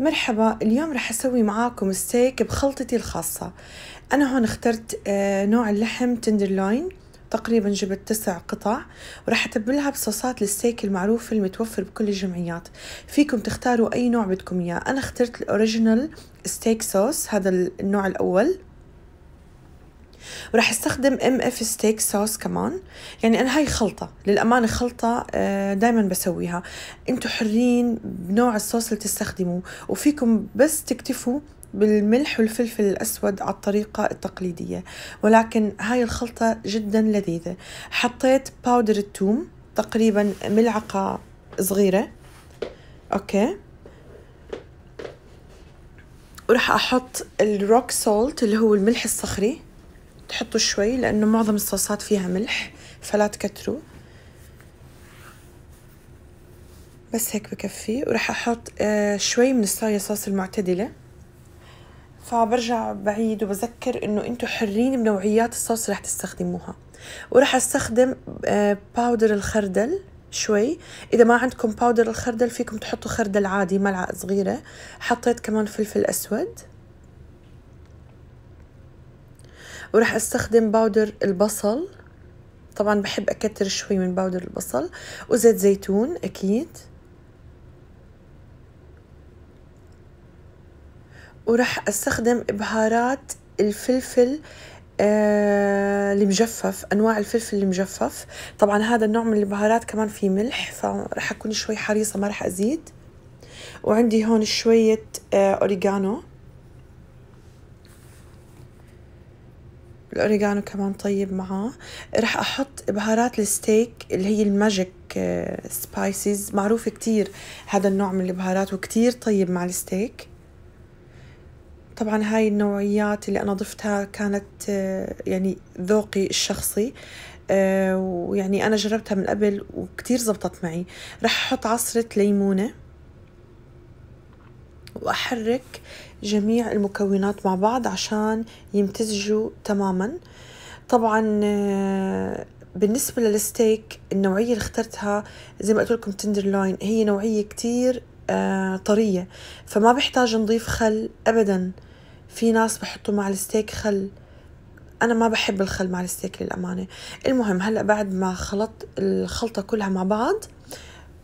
مرحبا اليوم رح أسوي معاكم ستيك بخلطتي الخاصة أنا هون اخترت آه، نوع اللحم تندرلوين تقريبا جبت تسع قطع ورح أتبلها بصوصات الستيك المعروفة المتوفر بكل الجمعيات فيكم تختاروا أي نوع بدكم إياه أنا اخترت الأوريجينال ستيك صوص هذا النوع الأول وراح استخدم ام اف ستيك صوص كمان يعني انا هاي خلطه للامانه خلطه آه، دائما بسويها انتم حرين بنوع الصوص اللي تستخدموه وفيكم بس تكتفوا بالملح والفلفل الأسود على الطريقة التقليدية ولكن هاي الخلطة جدا لذيذة حطيت باودر التوم تقريبا ملعقة صغيرة أوكي وراح أحط الروك سولت اللي هو الملح الصخري تحطوا شوي لأنه معظم الصوصات فيها ملح فلا تكتروا بس هيك بكفي وراح أحط آه، شوي من الصويا صوص المعتدلة فبرجع بعيد وبذكر انه انتم حرين بنوعيات الصوص اللي رح تستخدموها وراح استخدم باودر آه، الخردل شوي اذا ما عندكم باودر الخردل فيكم تحطوا خردل عادي ملعقه صغيره حطيت كمان فلفل اسود وراح استخدم باودر البصل طبعا بحب اكتر شوي من باودر البصل وزيت زيتون اكيد وراح استخدم بهارات الفلفل آه المجفف انواع الفلفل المجفف طبعا هذا النوع من البهارات كمان فيه ملح فراح اكون شوي حريصه ما راح ازيد وعندي هون شويه آه اوريجانو الأوريجانو كمان طيب معاه رح أحط بهارات الستيك اللي هي الماجيك سبايسيز آه، معروف كتير هذا النوع من البهارات وكتير طيب مع الستيك طبعا هاي النوعيات اللي أنا ضفتها كانت آه، يعني ذوقي الشخصي آه، ويعني أنا جربتها من قبل وكتير زبطت معي رح أحط عصرة ليمونة وأحرك جميع المكونات مع بعض عشان يمتزجوا تماما طبعا آه، بالنسبة للستيك النوعية اللي اخترتها زي ما قلت لكم تندرلاين هي نوعية كتير آه، طرية فما بحتاج نضيف خل أبدا في ناس بحطوا مع الستيك خل أنا ما بحب الخل مع الستيك للأمانة المهم هلأ بعد ما خلطت الخلطة كلها مع بعض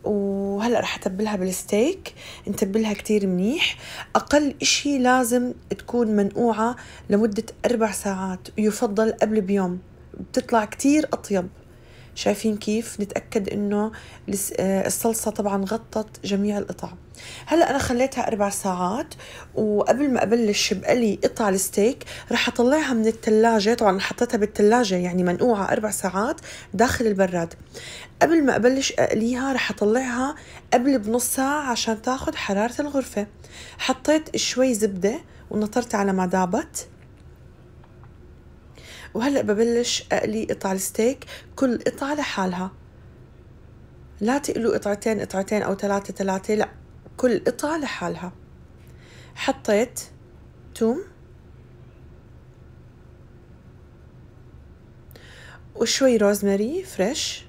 وهلا رح اتبلها بالستيك نتبلها كتير منيح اقل اشي لازم تكون منقوعه لمده اربع ساعات يفضل قبل بيوم بتطلع كتير اطيب شايفين كيف نتأكد انه آه، الصلصة طبعا غطت جميع القطع هلا انا خليتها اربع ساعات وقبل ما ابلش بقلي قطع الستيك رح اطلعها من الثلاجه طبعا حطيتها بالثلاجه يعني منقوعه اربع ساعات داخل البراد قبل ما ابلش اقليها رح اطلعها قبل بنص ساعه عشان تاخذ حراره الغرفه حطيت شوي زبده ونطرت على ما دابت وهلأ ببلش أقلي قطع الستيك كل قطعة لحالها لا تقلوا قطعتين قطعتين أو ثلاثة ثلاثة لا كل قطعة لحالها حطيت توم وشوي روزماري فريش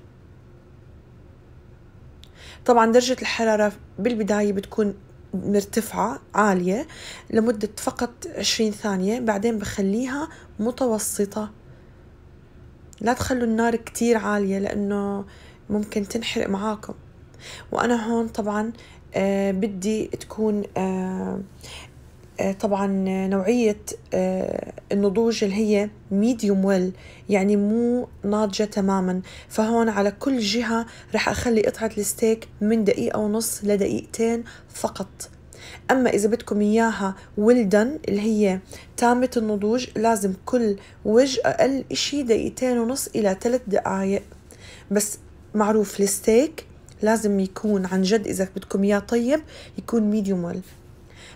طبعا درجة الحرارة بالبداية بتكون مرتفعة عالية لمدة فقط 20 ثانية بعدين بخليها متوسطة لا تخلوا النار كتير عالية لأنه ممكن تنحرق معاكم وأنا هون طبعا آه، بدي تكون آه، آه، طبعا نوعية آه، النضوج اللي هي ميديوم ويل يعني مو ناضجة تماما فهون على كل جهة رح أخلي قطعة الستيك من دقيقة ونص لدقيقتين فقط أما إذا بدكم إياها ولدن اللي هي تامة النضوج لازم كل وجه أقل إشي دقيقتين ونص إلى ثلاث دقايق بس معروف الستيك لازم يكون عن جد إذا بدكم إياه طيب يكون ميديوم ويل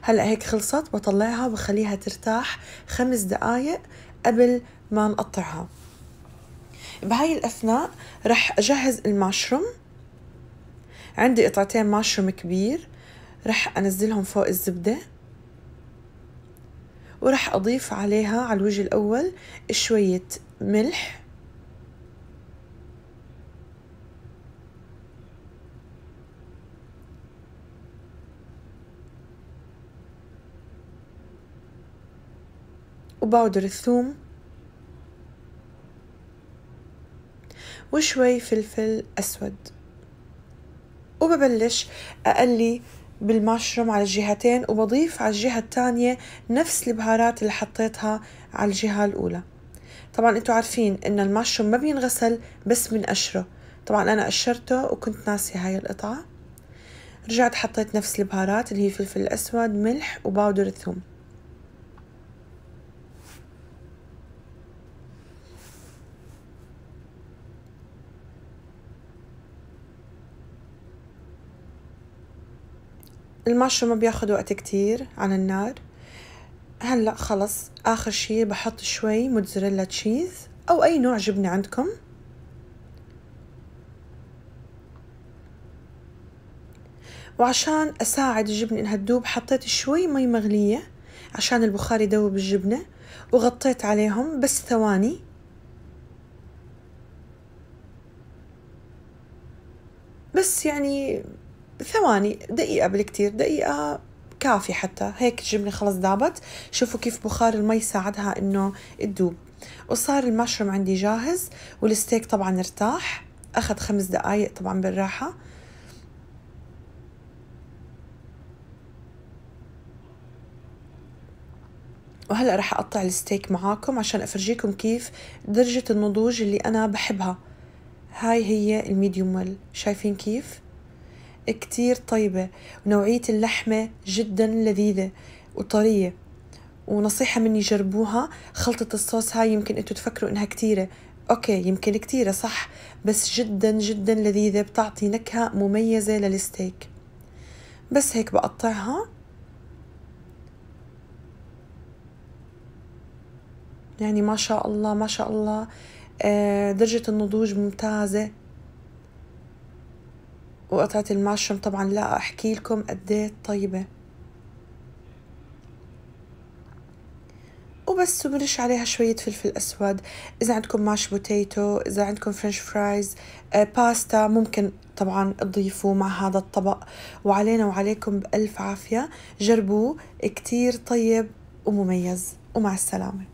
هلا هيك خلصت بطلعها بخليها ترتاح خمس دقائق قبل ما نقطعها بهاي الأثناء رح أجهز الماشروم عندي قطعتين ماشروم كبير رح أنزلهم فوق الزبدة ورح أضيف عليها على الوجه الأول شوية ملح وبودر الثوم وشوي فلفل أسود وببلش أقلي بالمشروم على الجهتين وبضيف على الجهة الثانية نفس البهارات اللي حطيتها على الجهة الأولى طبعا انتم عارفين ان المشروم ما بينغسل بس بنقشره طبعا انا قشرته وكنت ناسي هاي القطعة رجعت حطيت نفس البهارات اللي هي فلفل أسود ملح وباودر الثوم المشروم بياخد وقت كتير على النار هلا خلص اخر شي بحط شوي موتزاريلا تشيز او اي نوع جبنه عندكم وعشان اساعد الجبنه انها تذوب حطيت شوي مي مغليه عشان البخار يذوب الجبنه وغطيت عليهم بس ثواني بس يعني ثواني دقيقة بالكتير دقيقة كافي حتى هيك الجبنة خلص ذابت شوفوا كيف بخار المي ساعدها انه تدوب وصار المشروم عندي جاهز والستيك طبعا ارتاح اخذ خمس دقايق طبعا بالراحة وهلا رح اقطع الستيك معاكم عشان افرجيكم كيف درجة النضوج اللي انا بحبها هاي هي الميديوم ويل شايفين كيف؟ كتير طيبة ونوعية اللحمة جدا لذيذة وطرية ونصيحة مني جربوها خلطة الصوص هاي يمكن انتو تفكروا انها كتيرة اوكي يمكن كتيرة صح بس جدا جدا لذيذة بتعطي نكهة مميزة للستيك بس هيك بقطعها يعني ما شاء الله ما شاء الله آه، درجة النضوج ممتازة وقطعة الماشروم طبعا لا أحكي لكم قديت إيه طيبة وبس وبرش عليها شوية فلفل أسود إذا عندكم ماش بوتيتو إذا عندكم فرنش فرايز آه باستا ممكن طبعا تضيفوه مع هذا الطبق وعلينا وعليكم بألف عافية جربوه كتير طيب ومميز ومع السلامة